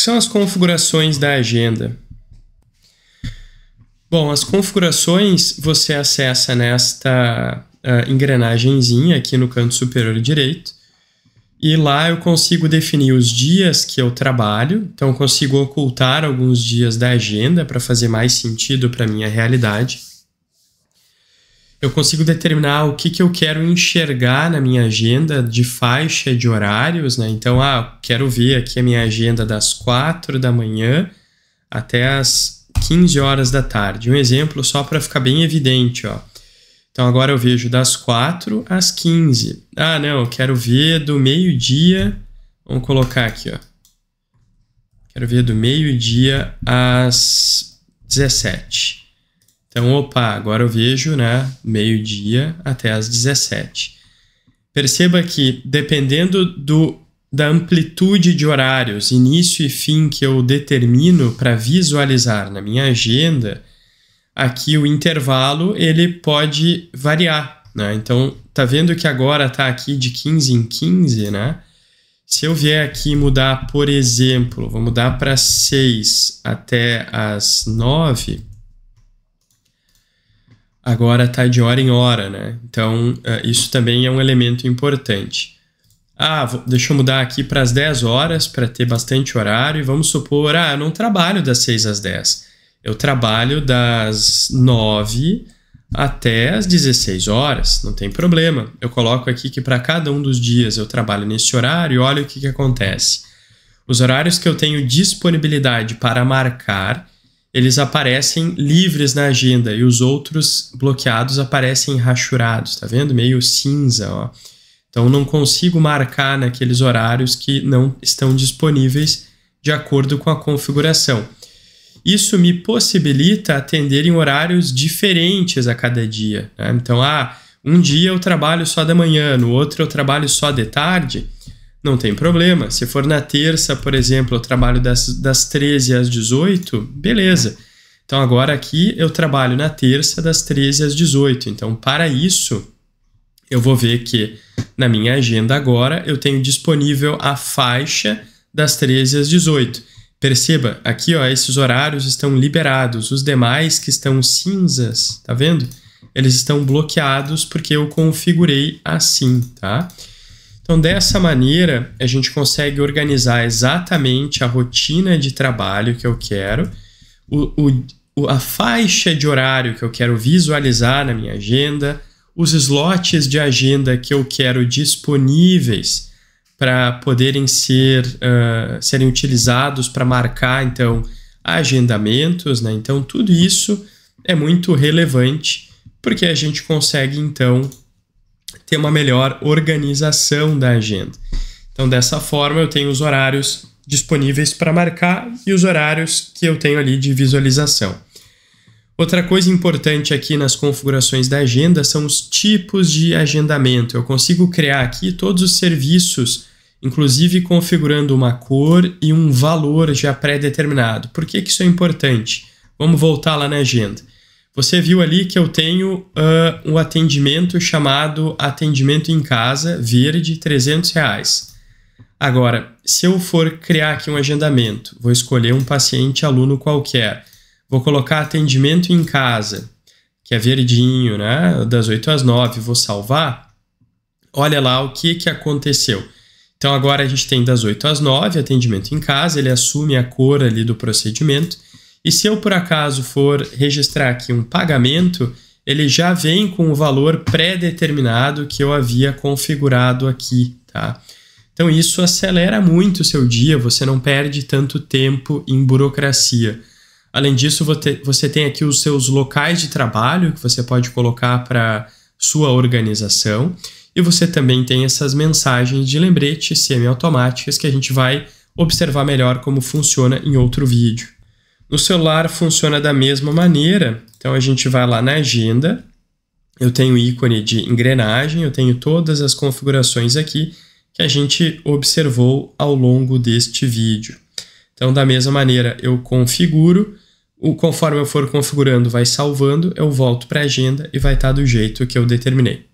que são as configurações da agenda? Bom, as configurações você acessa nesta uh, ah, engrenagemzinha aqui no canto superior direito. E lá eu consigo definir os dias que eu trabalho, então consigo ocultar alguns dias da agenda para fazer mais sentido para minha realidade eu consigo determinar o que, que eu quero enxergar na minha agenda de faixa de horários, né? Então, ah, quero ver aqui a minha agenda das 4 da manhã até as 15 horas da tarde. Um exemplo só para ficar bem evidente, ó. Então agora eu vejo das 4 às 15. Ah, não, quero ver do meio-dia. Vamos colocar aqui, ó. Quero ver do meio-dia às 17. Então, opa, agora eu vejo, né, meio-dia até as 17. Perceba que dependendo do da amplitude de horários, início e fim que eu determino para visualizar na minha agenda, aqui o intervalo ele pode variar, né? Então, tá vendo que agora tá aqui de 15 em 15, né? Se eu vier aqui mudar, por exemplo, vou mudar para 6 até as 9, agora está de hora em hora, né? Então, eh, isso também é um elemento importante. Ah, vou, deixa eu mudar aqui para as 10 horas para ter bastante horário e vamos supor, ah, eu não trabalho das 6 às 10. Eu trabalho das 9 até as 16 horas, não tem problema. Eu coloco aqui que para cada um dos dias eu trabalho nesse horário e olha o que, que acontece. Os horários que eu tenho disponibilidade para marcar eles aparecem livres na agenda e os outros bloqueados aparecem rachurados, tá vendo? Meio cinza, ó. Então não consigo marcar naqueles horários que não estão disponíveis de acordo com a configuração. Isso me possibilita atender em horários diferentes a cada dia. Né? Então, ah, um dia eu trabalho só da manhã, no outro eu trabalho só de tarde. Não tem problema. Se for na terça, por exemplo, eu trabalho das, das 13 às 18, beleza. Então agora aqui eu trabalho na terça das 13 às 18. Então, para isso, eu vou ver que na minha agenda agora eu tenho disponível a faixa das 13 às 18. Perceba, aqui ó, esses horários estão liberados, os demais que estão cinzas, tá vendo? Eles estão bloqueados porque eu configurei assim, tá? Então, dessa maneira, a gente consegue organizar exatamente a rotina de trabalho que eu quero, o, o, a faixa de horário que eu quero visualizar na minha agenda, os slots de agenda que eu quero disponíveis para poderem ser uh, serem utilizados para marcar então agendamentos, né? Então tudo isso é muito relevante porque a gente consegue então ter uma melhor organização da agenda. Então, dessa forma, eu tenho os horários disponíveis para marcar e os horários que eu tenho ali de visualização. Outra coisa importante aqui nas configurações da agenda são os tipos de agendamento. Eu consigo criar aqui todos os serviços, inclusive configurando uma cor e um valor já pré-determinado. Por que, que isso é importante? Vamos voltar lá na agenda. Você viu ali que eu tenho uh, um atendimento chamado atendimento em casa verde 300 reais. Agora, se eu for criar aqui um agendamento, vou escolher um paciente aluno qualquer, vou colocar atendimento em casa, que é verdinho, né? Das 8 às 9, vou salvar. Olha lá o que, que aconteceu. Então agora a gente tem das 8 às 9, atendimento em casa, ele assume a cor ali do procedimento e se eu por acaso for registrar aqui um pagamento, ele já vem com o valor pré-determinado que eu havia configurado aqui, tá? Então isso acelera muito o seu dia, você não perde tanto tempo em burocracia. Além disso, você tem aqui os seus locais de trabalho que você pode colocar para sua organização e você também tem essas mensagens de lembrete semi-automáticas que a gente vai observar melhor como funciona em outro vídeo. No celular funciona da mesma maneira. Então a gente vai lá na agenda, eu tenho o ícone de engrenagem, eu tenho todas as configurações aqui que a gente observou ao longo deste vídeo. Então da mesma maneira eu configuro, o, conforme eu for configurando vai salvando, eu volto para a agenda e vai estar tá do jeito que eu determinei.